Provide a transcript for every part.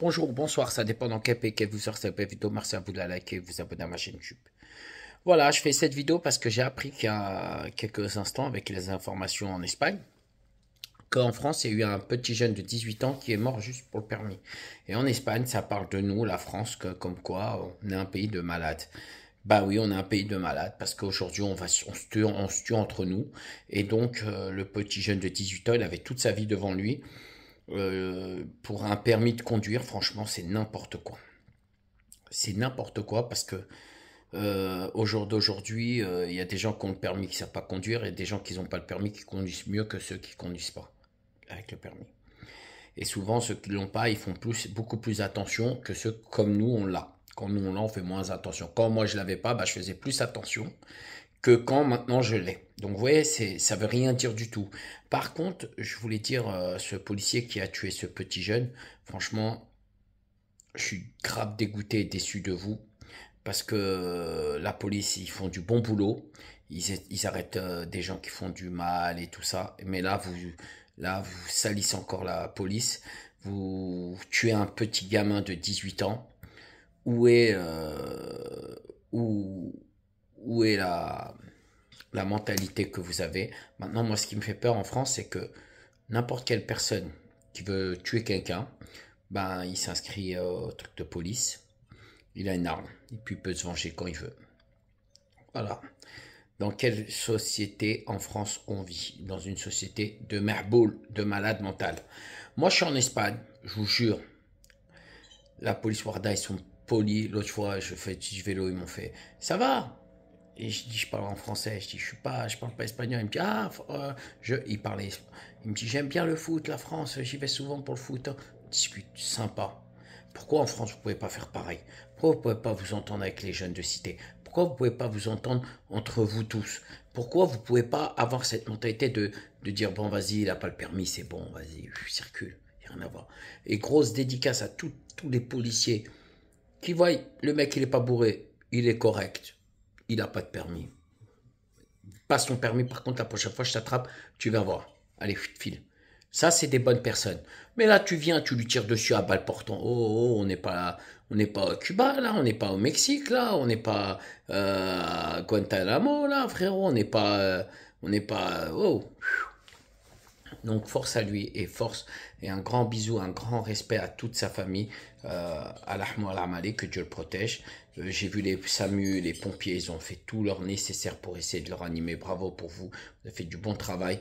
Bonjour bonsoir, ça dépend dans quel pays que vous sortez cette vidéo. Merci à vous de la liker et de vous abonner à ma chaîne YouTube. Voilà, je fais cette vidéo parce que j'ai appris qu'il y a quelques instants avec les informations en Espagne qu'en France, il y a eu un petit jeune de 18 ans qui est mort juste pour le permis. Et en Espagne, ça parle de nous, la France, comme quoi on est un pays de malades. Bah oui, on est un pays de malades parce qu'aujourd'hui on va se, tue, entre nous et donc euh, le petit jeune de 18 ans, il avait toute sa vie devant lui euh, pour un permis de conduire, franchement, c'est n'importe quoi. C'est n'importe quoi parce que euh, jour d'aujourd'hui, euh, il y a des gens qui ont le permis qui savent pas conduire et des gens qui n'ont pas le permis qui conduisent mieux que ceux qui ne conduisent pas avec le permis. Et souvent, ceux qui ne l'ont pas, ils font beaucoup plus attention que ceux comme nous, on l'a. Quand nous, on l'a, on fait moins attention. Quand moi, je ne l'avais pas, bah, je faisais plus attention que quand maintenant je l'ai. Donc vous voyez, ça veut rien dire du tout. Par contre, je voulais dire, euh, ce policier qui a tué ce petit jeune, franchement, je suis grave dégoûté et déçu de vous. Parce que euh, la police, ils font du bon boulot. Ils, arrêtent euh, des gens qui font du mal et tout ça. Mais là, vous, là, vous salissez encore la police. Vous tuez un petit gamin de 18 ans. Où est... où, où est la, la mentalité que vous avez. Maintenant, moi, ce qui me fait peur en France, c'est que n'importe quelle personne qui veut tuer quelqu'un, ben, il s'inscrit euh, au truc de police, il a une arme, et puis il peut se venger quand il veut. Voilà. Dans quelle société en France on vit Dans une société de merboule, de malade mental. Moi, je suis en Espagne, je vous jure. La police Warda, ils sont polis. L'autre fois, je fais du vélo, ils m'ont fait Ça va et je dis je parle en français, je dis je suis pas, je parle pas espagnol. Il me dit ah, euh, je, il parlait, il me dit j'aime bien le foot, la France, j'y vais souvent pour le foot. On discute sympa. Pourquoi en France vous pouvez pas faire pareil Pourquoi vous pouvez pas vous entendre avec les jeunes de cité Pourquoi vous pouvez pas vous entendre entre vous tous Pourquoi vous pouvez pas avoir cette mentalité de, de dire bon vas-y, il a pas le permis, c'est bon, vas-y, circule, il rien à voir. Et grosse dédicace à tous les policiers qui voient le mec il est pas bourré, il est correct il n'a pas de permis. Pas son permis, par contre, la prochaine fois, je t'attrape, tu vas voir. Allez, file. Ça, c'est des bonnes personnes. Mais là, tu viens, tu lui tires dessus à balle portant. Oh, oh, oh on n'est pas, on n'est pas au Cuba là, on n'est pas au Mexique là, on n'est pas euh, à Guantanamo là, frérot, on n'est pas, euh, on n'est pas, oh. Donc force à lui et force et un grand bisou, un grand respect à toute sa famille. Euh, al que Dieu le protège. Euh, j'ai vu les SAMU, les pompiers, ils ont fait tout leur nécessaire pour essayer de le ranimer. Bravo pour vous, vous avez fait du bon travail.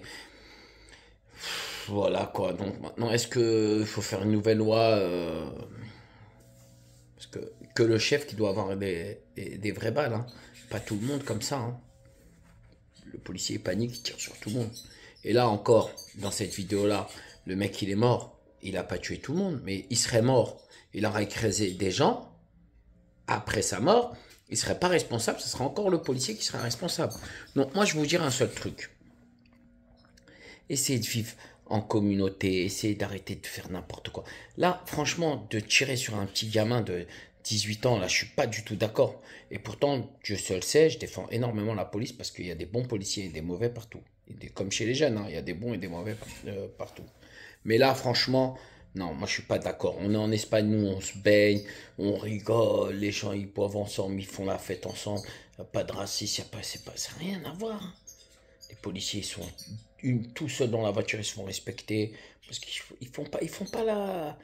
Voilà quoi. Donc maintenant, est-ce qu'il faut faire une nouvelle loi euh, Parce que, le chef qui doit avoir des, des, vraies balles. Hein. Pas tout le monde comme ça. Hein. Le policier panique, il tire sur tout le monde. Et là encore, dans cette vidéo-là, le mec, il est mort. Il n'a pas tué tout le monde, mais il serait mort. Il aurait écrasé des gens. Après sa mort, il ne serait pas responsable. Ce serait encore le policier qui sera responsable. Donc moi, je vous dire un seul truc. Essayez de vivre en communauté, essayez d'arrêter de faire n'importe quoi. Là, franchement, de tirer sur un petit gamin de 18 ans, là, je suis pas du tout d'accord. Et pourtant, Dieu seul sait, je défends énormément la police parce qu'il y a des bons policiers et des mauvais partout comme chez les jeunes, hein, il y a des bons et des mauvais euh, partout. Mais là, franchement, non, moi je suis pas d'accord. On est en Espagne, nous on se baigne, on rigole, les gens ils boivent ensemble, ils font la fête ensemble. pas de racisme, pas, c'est pas, rien à voir. Les policiers ils sont tous seuls dans la voiture, ils se font respecter parce qu'ils ils font pas, ils font pas la,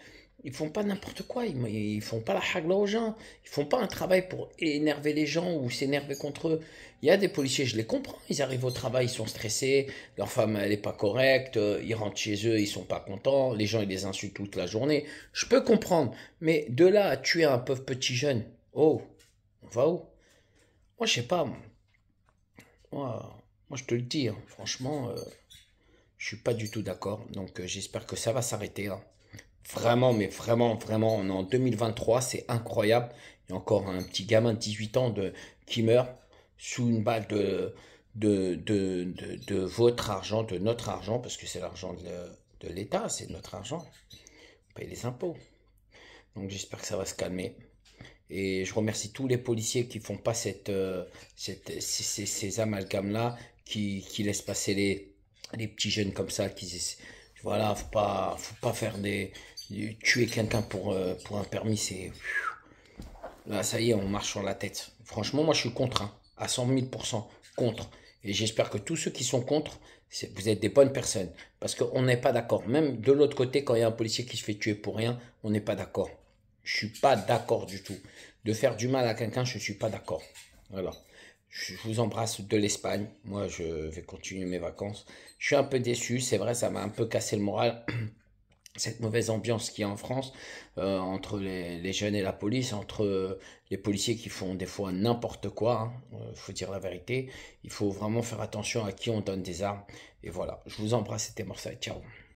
ils font pas n'importe quoi, ils, font pas la hagla aux gens, ils font pas un travail pour énerver les gens ou s'énerver contre eux. Il y a des policiers, je les comprends, ils arrivent au travail, ils sont stressés, leur femme elle est pas correcte, euh, ils rentrent chez eux, ils sont pas contents, les gens ils les insultent toute la journée. Je peux comprendre, mais de là à tuer un pauvre petit jeune, oh, on va où Moi je sais pas, moi, je te le dis, hein, franchement, euh, je suis pas du tout d'accord, donc euh, j'espère que ça va s'arrêter. Hein. Vraiment, mais vraiment, vraiment, on est en 2023, c'est incroyable. Il y a encore un petit gamin de 18 ans de, qui meurt sous une balle de, de, votre argent, de notre argent, parce que c'est l'argent de, l'État, c'est notre argent. On paye les impôts. Donc j'espère que ça va se calmer. Et je remercie tous les policiers qui font pas cette, euh, cette ces, amalgames-là, qui, qui laissent passer les, les petits jeunes comme ça, qui voilà, faut pas, faut pas faire des, Tuer quelqu'un pour, euh, pour un permis, c'est. Là, ça y est, on marche sur la tête. Franchement, moi, je suis contre, hein. à 100 000 contre. Et j'espère que tous ceux qui sont contre, vous êtes des bonnes personnes. Parce qu'on n'est pas d'accord. Même de l'autre côté, quand il y a un policier qui se fait tuer pour rien, on n'est pas d'accord. Je suis pas d'accord du tout. De faire du mal à quelqu'un, je ne suis pas d'accord. Alors, Je vous embrasse de l'Espagne. Moi, je vais continuer mes vacances. Je suis un peu déçu. C'est vrai, ça m'a un peu cassé le moral. cette mauvaise ambiance qu'il y a en France euh, entre les, jeunes et la police, entre euh, les policiers qui font des fois n'importe quoi, hein, euh, faut dire la vérité, il faut vraiment faire attention à qui on donne des armes. Et voilà, je vous embrasse, c'était Morsay, ciao